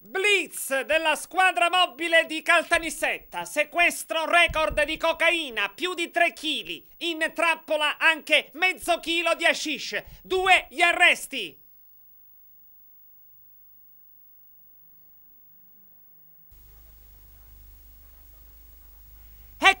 Blitz della squadra mobile di Caltanissetta, sequestro record di cocaina, più di 3 kg, in trappola anche mezzo chilo di hashish, due gli arresti.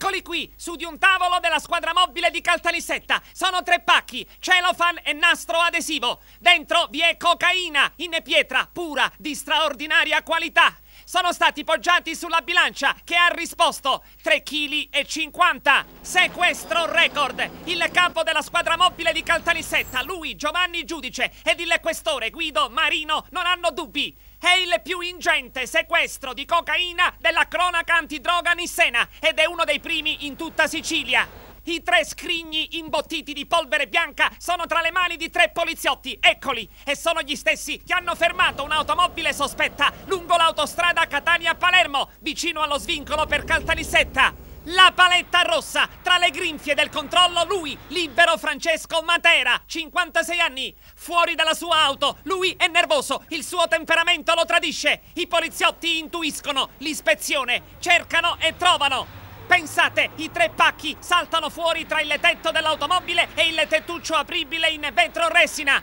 Eccoli qui, su di un tavolo della squadra mobile di Caltanissetta. Sono tre pacchi, celofan e nastro adesivo. Dentro vi è cocaina in pietra pura di straordinaria qualità. Sono stati poggiati sulla bilancia che ha risposto 3 kg Sequestro record. Il capo della squadra mobile di Caltanissetta, lui Giovanni Giudice ed il questore Guido Marino non hanno dubbi. È il più ingente sequestro di cocaina della cronaca antidroga nissena ed è uno dei primi in tutta Sicilia. I tre scrigni imbottiti di polvere bianca sono tra le mani di tre poliziotti, eccoli, e sono gli stessi che hanno fermato un'automobile sospetta lungo l'autostrada Catania-Palermo, vicino allo svincolo per Caltanissetta. La paletta rossa, tra le grinfie del controllo lui, libero Francesco Matera, 56 anni, fuori dalla sua auto, lui è nervoso, il suo temperamento lo tradisce, i poliziotti intuiscono l'ispezione, cercano e trovano. Pensate, i tre pacchi saltano fuori tra il tetto dell'automobile e il tettuccio apribile in vetro resina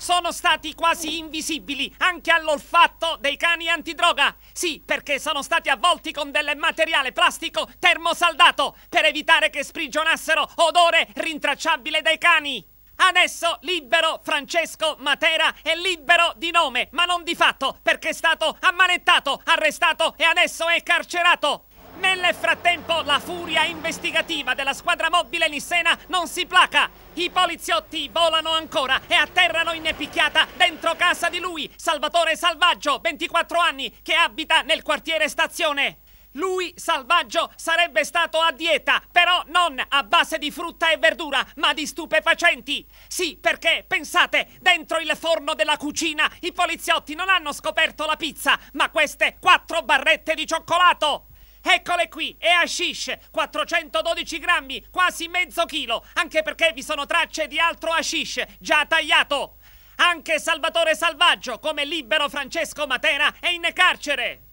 sono stati quasi invisibili anche all'olfatto dei cani antidroga. Sì, perché sono stati avvolti con del materiale plastico termosaldato per evitare che sprigionassero odore rintracciabile dai cani. Adesso libero Francesco Matera è libero di nome, ma non di fatto, perché è stato ammanettato, arrestato e adesso è carcerato. Nel frattempo la furia investigativa della squadra mobile Nissena non si placa. I poliziotti volano ancora e atterrano viene picchiata dentro casa di lui, Salvatore Salvaggio, 24 anni, che abita nel quartiere Stazione. Lui, Salvaggio, sarebbe stato a dieta, però non a base di frutta e verdura, ma di stupefacenti. Sì, perché, pensate, dentro il forno della cucina i poliziotti non hanno scoperto la pizza, ma queste quattro barrette di cioccolato. Eccole qui, è hashish, 412 grammi, quasi mezzo chilo, anche perché vi sono tracce di altro hashish, già tagliato. Anche Salvatore Salvaggio, come libero Francesco Matera, è in carcere!